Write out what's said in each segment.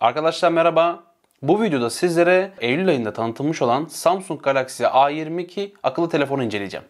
Arkadaşlar merhaba. Bu videoda sizlere Eylül ayında tanıtılmış olan Samsung Galaxy A22 akıllı telefonu inceleyeceğim.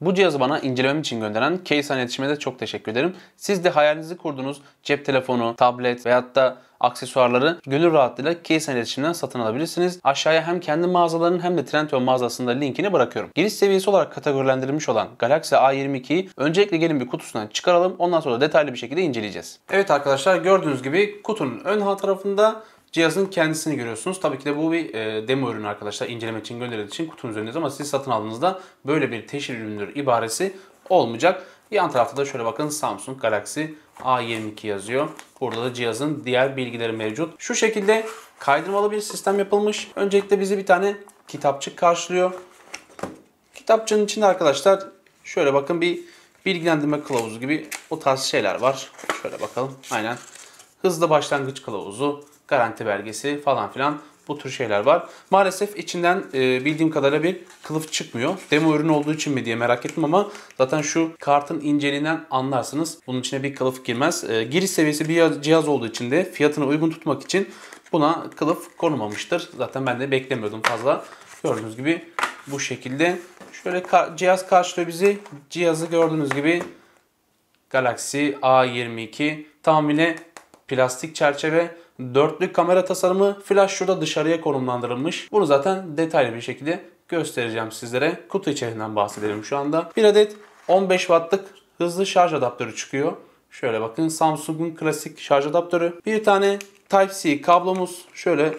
Bu cihazı bana incelemem için gönderen Keysan iletişime de çok teşekkür ederim. Siz de hayalinizi kurduğunuz cep telefonu, tablet veyahut da aksesuarları gönül rahatlığıyla Keysan iletişimden satın alabilirsiniz. Aşağıya hem kendi mağazalarının hem de Trendyol mağazasında linkini bırakıyorum. Giriş seviyesi olarak kategorilendirilmiş olan Galaxy A22'yi öncelikle gelin bir kutusundan çıkaralım. Ondan sonra detaylı bir şekilde inceleyeceğiz. Evet arkadaşlar gördüğünüz gibi kutunun ön tarafında Cihazın kendisini görüyorsunuz. Tabii ki de bu bir e, demo ürünü arkadaşlar. İnceleme için gönderildiği için kutunun üzerindeyiz ama siz satın aldığınızda böyle bir teşhir ürünüdür ibaresi olmayacak. Yan tarafta da şöyle bakın Samsung Galaxy A22 yazıyor. Burada da cihazın diğer bilgileri mevcut. Şu şekilde kaydırmalı bir sistem yapılmış. Öncelikle bizi bir tane kitapçık karşılıyor. Kitapçığın içinde arkadaşlar şöyle bakın bir bilgilendirme kılavuzu gibi o tarz şeyler var. Şöyle bakalım. Aynen. Hızlı başlangıç kılavuzu, garanti belgesi falan filan bu tür şeyler var. Maalesef içinden e, bildiğim kadarıyla bir kılıf çıkmıyor. Demo ürün olduğu için mi diye merak ettim ama zaten şu kartın inceliğinden anlarsınız. Bunun içine bir kılıf girmez. E, giriş seviyesi bir cihaz olduğu için de fiyatını uygun tutmak için buna kılıf konumamıştır. Zaten ben de beklemiyordum fazla. Gördüğünüz gibi bu şekilde. Şöyle ka cihaz karşılıyor bizi. Cihazı gördüğünüz gibi Galaxy A22 tamamıyla plastik çerçeve Dörtlü kamera tasarımı flash şurada dışarıya konumlandırılmış. Bunu zaten detaylı bir şekilde göstereceğim sizlere. Kutu içerisinden bahsedelim şu anda. Bir adet 15 wattlık hızlı şarj adaptörü çıkıyor. Şöyle bakın Samsung'un klasik şarj adaptörü. Bir tane Type-C kablomuz. Şöyle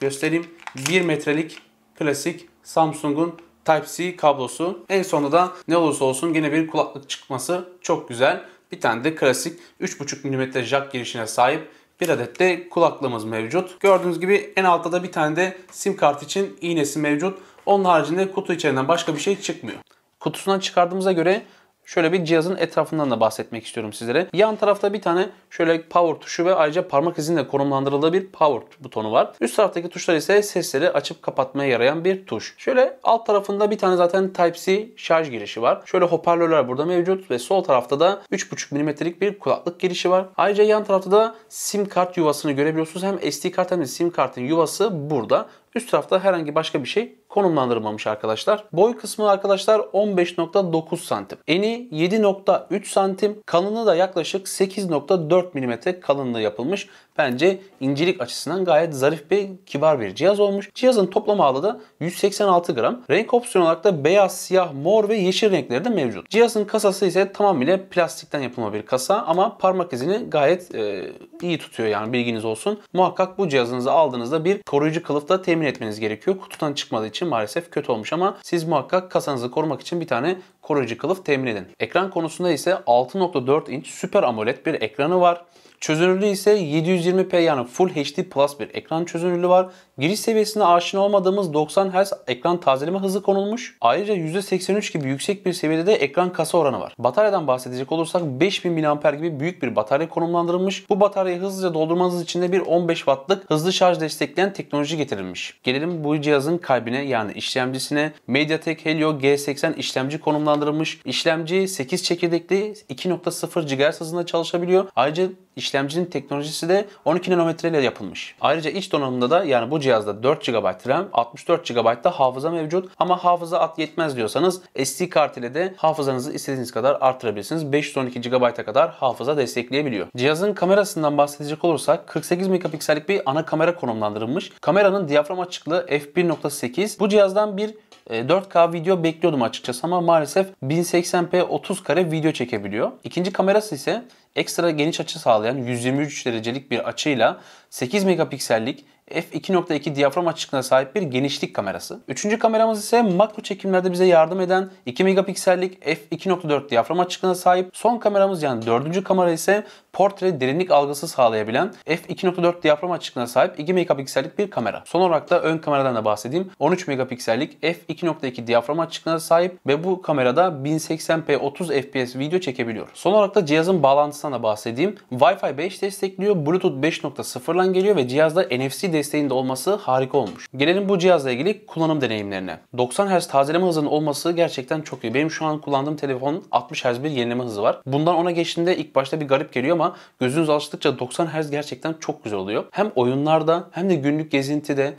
göstereyim. 1 metrelik klasik Samsung'un Type-C kablosu. En sonunda da ne olursa olsun gene bir kulaklık çıkması çok güzel. Bir tane de klasik 3.5 mm jack girişine sahip bir adet de kulaklığımız mevcut. Gördüğünüz gibi en altta da bir tane de sim kart için iğnesi mevcut. Onun haricinde kutu içerinden başka bir şey çıkmıyor. Kutusundan çıkardığımıza göre şöyle bir cihazın etrafından da bahsetmek istiyorum sizlere. Yan tarafta bir tane şöyle power tuşu ve ayrıca parmak izinle konumlandırıldığı bir power butonu var. Üst taraftaki tuşlar ise sesleri açıp kapatmaya yarayan bir tuş. Şöyle alt tarafında bir tane zaten Type-C şarj girişi var. Şöyle hoparlörler burada mevcut ve sol tarafta da 3.5 milimetrelik bir kulaklık girişi var. Ayrıca yan tarafta da sim kart yuvasını görebiliyorsunuz. Hem SD kart hem de sim kartın yuvası burada. Üst tarafta herhangi başka bir şey konumlandırılmamış arkadaşlar. Boy kısmı arkadaşlar 15.9 santim. Eni 7.3 santim. Kalınlığı da yaklaşık 8.4 mm kalınlığı yapılmış. Bence incelik açısından gayet zarif bir kibar bir cihaz olmuş. Cihazın toplam ağırlığı da 186 gram. Renk opsiyon olarak da beyaz, siyah, mor ve yeşil renkleri de mevcut. Cihazın kasası ise tamamıyla plastikten yapılma bir kasa ama parmak izini gayet e, iyi tutuyor yani bilginiz olsun. Muhakkak bu cihazınızı aldığınızda bir koruyucu kılıf da temin temin etmeniz gerekiyor. Kutudan çıkmadığı için maalesef kötü olmuş ama siz muhakkak kasanızı korumak için bir tane koruyucu kılıf temin edin. Ekran konusunda ise 6.4 inç Super AMOLED bir ekranı var. Çözünürlüğü ise 720p yani Full HD Plus bir ekran çözünürlüğü var. Giriş seviyesinde aşina olmadığımız 90 Hz ekran tazeleme hızı konulmuş. Ayrıca %83 gibi yüksek bir seviyede de ekran kasa oranı var. Bataryadan bahsedecek olursak 5000 mAh gibi büyük bir batarya konumlandırılmış. Bu bataryayı hızlıca doldurmanız için de bir 15 wattlık hızlı şarj destekleyen teknoloji getirilmiş. Gelelim bu cihazın kalbine yani işlemcisine MediaTek Helio G80 işlemci konumlandırılmış hızlandırılmış işlemci, 8 çekirdekli 2.0 GHz hızında çalışabiliyor. Ayrıca işlemcinin teknolojisi de 12 nanometre ile yapılmış. Ayrıca iç donanımda da yani bu cihazda 4 GB RAM, 64 GB da hafıza mevcut ama hafıza at yetmez diyorsanız SD kart ile de hafızanızı istediğiniz kadar artırabilirsiniz. 512 GB'a kadar hafıza destekleyebiliyor. Cihazın kamerasından bahsedecek olursak 48 megapiksellik bir ana kamera konumlandırılmış. Kameranın diyafram açıklığı f1.8. Bu cihazdan bir 4K e, video bekliyordum açıkçası ama maalesef 1080p 30 kare video çekebiliyor. İkinci kamerası ise ekstra geniş açı sağlayan 123 derecelik bir açıyla 8 megapiksellik f2.2 diyafram açıklığına sahip bir genişlik kamerası. Üçüncü kameramız ise makro çekimlerde bize yardım eden 2 megapiksellik f2.4 diyafram açıklığına sahip. Son kameramız yani dördüncü kamera ise portre derinlik algısı sağlayabilen f2.4 diyafram açıklığına sahip 2 megapiksellik bir kamera. Son olarak da ön kameradan da bahsedeyim. 13 megapiksellik f2.2 diyafram açıklığına sahip ve bu kamerada 1080p 30 fps video çekebiliyor. Son olarak da cihazın bağlantısından da bahsedeyim. Wi-Fi 5 destekliyor, Bluetooth 5.0 5.0'lan geliyor ve cihazda NFC destekliyor desteğinde olması harika olmuş. Gelelim bu cihazla ilgili kullanım deneyimlerine. 90 Hz tazeleme hızının olması gerçekten çok iyi. Benim şu an kullandığım telefonun 60 Hz bir yenileme hızı var. Bundan ona geçtiğinde ilk başta bir garip geliyor ama gözünüz alıştıkça 90 Hz gerçekten çok güzel oluyor. Hem oyunlarda hem de günlük gezintide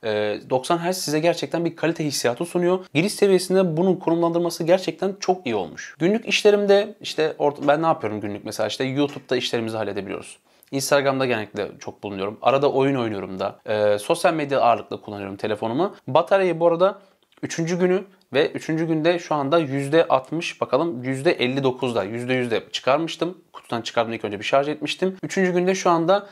90 e, Hz size gerçekten bir kalite hissiyatı sunuyor. Giriş seviyesinde bunun konumlandırması gerçekten çok iyi olmuş. Günlük işlerimde işte ben ne yapıyorum günlük mesela işte YouTube'da işlerimizi halledebiliyoruz. Instagram'da genellikle çok bulunuyorum. Arada oyun oynuyorum da. E, sosyal medya ağırlıklı kullanıyorum telefonumu. Bataryayı bu arada 3. günü ve 3. günde şu anda %60 bakalım %59'da %100'de çıkarmıştım. Kutudan çıkardım ilk önce bir şarj etmiştim. 3. günde şu anda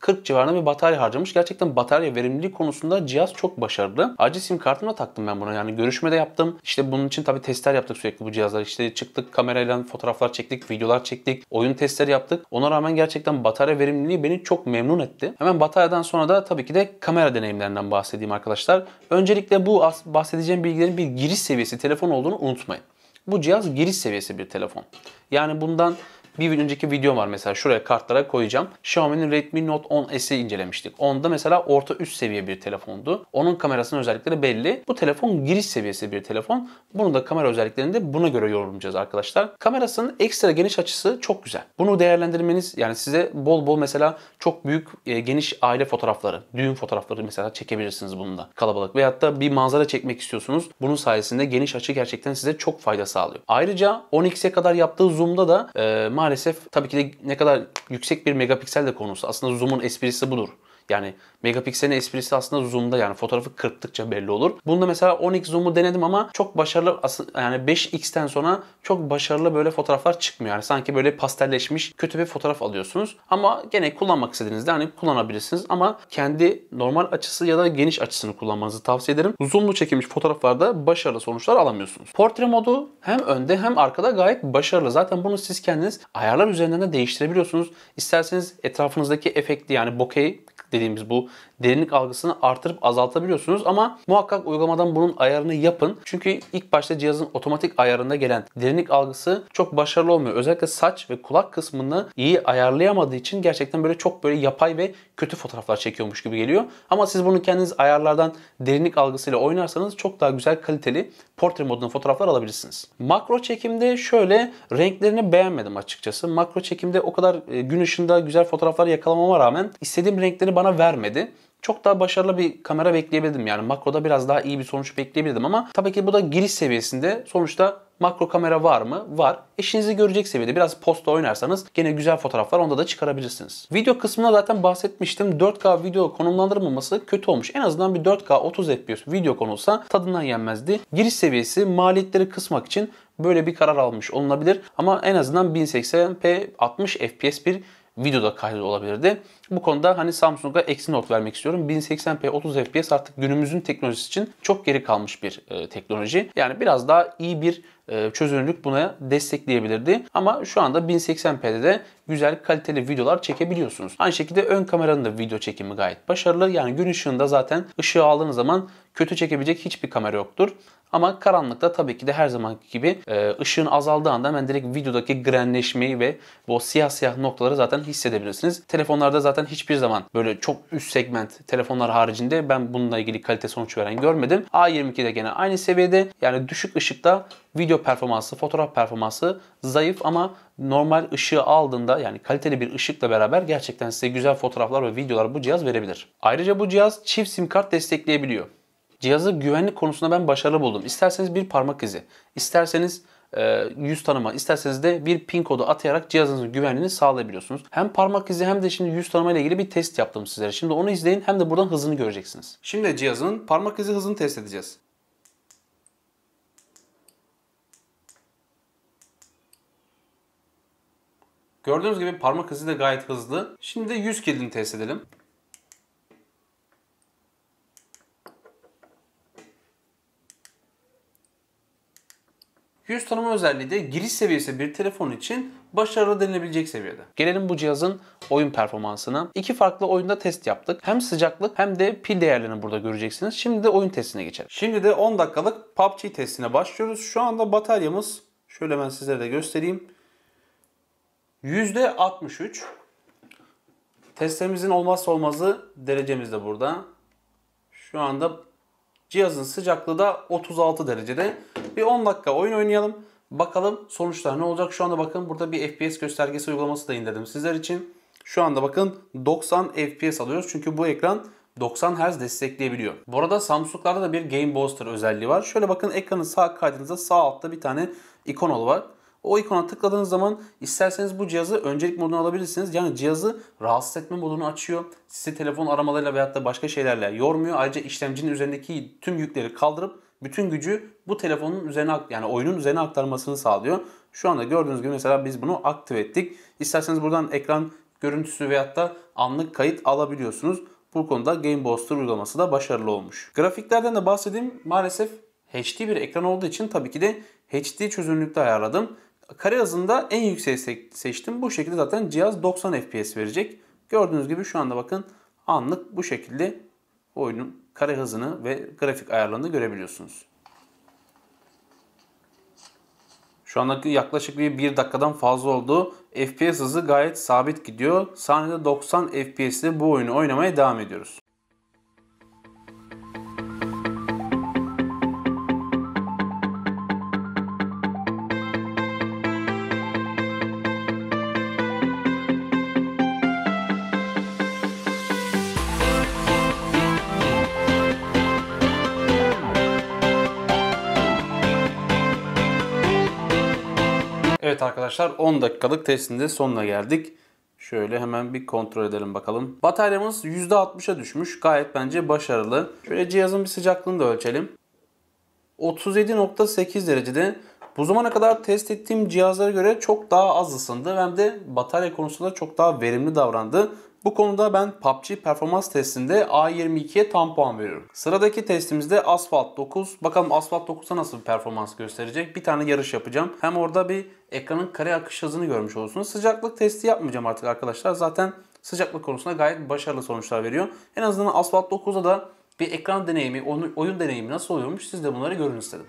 40 civarında bir batarya harcamış. Gerçekten batarya verimliliği konusunda cihaz çok başarılı. Acil sim da taktım ben buna Yani görüşmede yaptım. İşte bunun için tabii testler yaptık sürekli bu cihazlar. İşte çıktık kamerayla fotoğraflar çektik, videolar çektik, oyun testleri yaptık. Ona rağmen gerçekten batarya verimliliği beni çok memnun etti. Hemen bataryadan sonra da tabii ki de kamera deneyimlerinden bahsedeyim arkadaşlar. Öncelikle bu bahsedeceğim bilgilerin bir giriş seviyesi telefon olduğunu unutmayın. Bu cihaz giriş seviyesi bir telefon. Yani bundan bir önceki video var mesela şuraya kartlara koyacağım. Xiaomi'nin Redmi Note 10 S'i incelemiştik. Onda mesela orta üst seviye bir telefondu. Onun kamerasının özellikleri belli. Bu telefon giriş seviyesi bir telefon. Bunu da kamera özelliklerini de buna göre yorumlayacağız arkadaşlar. Kamerasının ekstra geniş açısı çok güzel. Bunu değerlendirmeniz yani size bol bol mesela çok büyük e, geniş aile fotoğrafları, düğün fotoğrafları mesela çekebilirsiniz bununla kalabalık. Veyahut da bir manzara çekmek istiyorsunuz. Bunun sayesinde geniş açı gerçekten size çok fayda sağlıyor. Ayrıca 10x'e kadar yaptığı zoom'da da e, maalesef tabii ki de ne kadar yüksek bir megapiksel de konusu. Aslında zoom'un esprisi budur. Yani megapikselin esprisi aslında zoom'da yani fotoğrafı kırptıkça belli olur. Bunda mesela 10x zoom'u denedim ama çok başarılı yani 5x'ten sonra çok başarılı böyle fotoğraflar çıkmıyor. Yani sanki böyle pastelleşmiş kötü bir fotoğraf alıyorsunuz. Ama gene kullanmak istediğinizde hani kullanabilirsiniz ama kendi normal açısı ya da geniş açısını kullanmanızı tavsiye ederim. Zoom'lu çekilmiş fotoğraflarda başarılı sonuçlar alamıyorsunuz. Portre modu hem önde hem arkada gayet başarılı. Zaten bunu siz kendiniz ayarlar üzerinden de değiştirebiliyorsunuz. İsterseniz etrafınızdaki efekti yani bokeh dediğimiz bu derinlik algısını artırıp azaltabiliyorsunuz ama muhakkak uygulamadan bunun ayarını yapın. Çünkü ilk başta cihazın otomatik ayarında gelen derinlik algısı çok başarılı olmuyor. Özellikle saç ve kulak kısmını iyi ayarlayamadığı için gerçekten böyle çok böyle yapay ve kötü fotoğraflar çekiyormuş gibi geliyor. Ama siz bunu kendiniz ayarlardan derinlik algısıyla oynarsanız çok daha güzel kaliteli portre modunda fotoğraflar alabilirsiniz. Makro çekimde şöyle renklerini beğenmedim açıkçası. Makro çekimde o kadar e, gün ışığında güzel fotoğraflar yakalamama rağmen istediğim renkleri bana vermedi. Çok daha başarılı bir kamera bekleyebilirdim. Yani makroda biraz daha iyi bir sonuç bekleyebilirdim ama tabii ki bu da giriş seviyesinde. Sonuçta makro kamera var mı? Var. Eşinizi görecek seviyede biraz posta oynarsanız gene güzel fotoğraflar onda da çıkarabilirsiniz. Video kısmına zaten bahsetmiştim. 4K video konumlandırılmaması kötü olmuş. En azından bir 4K 30 FPS video konulsa tadından yenmezdi. Giriş seviyesi maliyetleri kısmak için böyle bir karar almış olunabilir. Ama en azından 1080p 60 FPS bir videoda olabilirdi bu konuda hani Samsung'a eksi not vermek istiyorum. 1080p 30 fps artık günümüzün teknolojisi için çok geri kalmış bir e, teknoloji. Yani biraz daha iyi bir e, çözünürlük buna destekleyebilirdi. Ama şu anda 1080p'de de güzel kaliteli videolar çekebiliyorsunuz. Aynı şekilde ön kameranın da video çekimi gayet başarılı. Yani gün ışığında zaten ışığı aldığınız zaman kötü çekebilecek hiçbir kamera yoktur. Ama karanlıkta tabii ki de her zamanki gibi e, ışığın azaldığı anda ben direkt videodaki grenleşmeyi ve bu siyah siyah noktaları zaten hissedebilirsiniz. Telefonlarda zaten zaten hiçbir zaman böyle çok üst segment telefonlar haricinde ben bununla ilgili kalite sonuç veren görmedim. a 22 de gene aynı seviyede yani düşük ışıkta video performansı, fotoğraf performansı zayıf ama normal ışığı aldığında yani kaliteli bir ışıkla beraber gerçekten size güzel fotoğraflar ve videolar bu cihaz verebilir. Ayrıca bu cihaz çift sim kart destekleyebiliyor. Cihazı güvenlik konusunda ben başarılı buldum. İsterseniz bir parmak izi, isterseniz e, yüz tanıma isterseniz de bir pin kodu atayarak cihazınızın güvenliğini sağlayabiliyorsunuz. Hem parmak izi hem de şimdi yüz tanıma ile ilgili bir test yaptım sizlere. Şimdi onu izleyin hem de buradan hızını göreceksiniz. Şimdi cihazın parmak izi hızını test edeceğiz. Gördüğünüz gibi parmak izi de gayet hızlı. Şimdi de yüz kilidini test edelim. Yüz tanıma özelliği de giriş seviyesi bir telefon için başarılı denilebilecek seviyede. Gelelim bu cihazın oyun performansına. İki farklı oyunda test yaptık. Hem sıcaklık hem de pil değerlerini burada göreceksiniz. Şimdi de oyun testine geçelim. Şimdi de 10 dakikalık PUBG testine başlıyoruz. Şu anda bataryamız şöyle ben sizlere de göstereyim. %63. Testimizin olmazsa olmazı derecemiz de burada. Şu anda Cihazın sıcaklığı da 36 derecede. Bir 10 dakika oyun oynayalım. Bakalım sonuçlar ne olacak. Şu anda bakın burada bir FPS göstergesi uygulaması da indirdim sizler için. Şu anda bakın 90 FPS alıyoruz. Çünkü bu ekran 90 Hz destekleyebiliyor. Bu arada Samsung'larda da bir Game Booster özelliği var. Şöyle bakın ekranın sağ kaydınızda sağ altta bir tane ikon var. O ikona tıkladığınız zaman isterseniz bu cihazı öncelik moduna alabilirsiniz. Yani cihazı rahatsız etme modunu açıyor. Sizi telefon aramalarıyla veyahut da başka şeylerle yormuyor. Ayrıca işlemcinin üzerindeki tüm yükleri kaldırıp bütün gücü bu telefonun üzerine yani oyunun üzerine aktarmasını sağlıyor. Şu anda gördüğünüz gibi mesela biz bunu aktif ettik. İsterseniz buradan ekran görüntüsü veyahut da anlık kayıt alabiliyorsunuz. Bu konuda Game Booster uygulaması da başarılı olmuş. Grafiklerden de bahsedeyim. Maalesef HD bir ekran olduğu için tabii ki de HD çözünürlükte ayarladım. Kare hızında en yüksek seçtim. Bu şekilde zaten cihaz 90 FPS verecek. Gördüğünüz gibi şu anda bakın anlık bu şekilde oyunun kare hızını ve grafik ayarlarını görebiliyorsunuz. Şu anda yaklaşık bir bir dakikadan fazla oldu. FPS hızı gayet sabit gidiyor. Saniyede 90 FPS'de bu oyunu oynamaya devam ediyoruz. Evet arkadaşlar 10 dakikalık testin de sonuna geldik. Şöyle hemen bir kontrol edelim bakalım. Bataryamız %60'a düşmüş. Gayet bence başarılı. Şöyle cihazın bir sıcaklığını da ölçelim. 37.8 derecede bu zamana kadar test ettiğim cihazlara göre çok daha az ısındı. Hem de batarya konusunda çok daha verimli davrandı. Bu konuda ben PUBG performans testinde A22'ye tam puan veriyorum. Sıradaki testimizde Asphalt 9. Bakalım Asphalt 9'a nasıl bir performans gösterecek. Bir tane yarış yapacağım. Hem orada bir ekranın kare akış hızını görmüş olursunuz. Sıcaklık testi yapmayacağım artık arkadaşlar. Zaten sıcaklık konusunda gayet başarılı sonuçlar veriyor. En azından Asphalt 9'a da bir ekran deneyimi, oyun deneyimi nasıl oluyormuş siz de bunları görün istedim.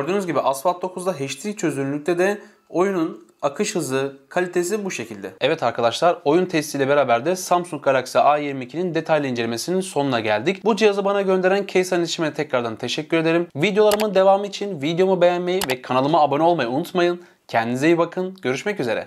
Gördüğünüz gibi Asphalt 9'da HD çözünürlükte de oyunun akış hızı, kalitesi bu şekilde. Evet arkadaşlar oyun testiyle beraber de Samsung Galaxy A22'nin detaylı incelemesinin sonuna geldik. Bu cihazı bana gönderen Keysan iletişime tekrardan teşekkür ederim. Videolarımın devamı için videomu beğenmeyi ve kanalıma abone olmayı unutmayın. Kendinize iyi bakın. Görüşmek üzere.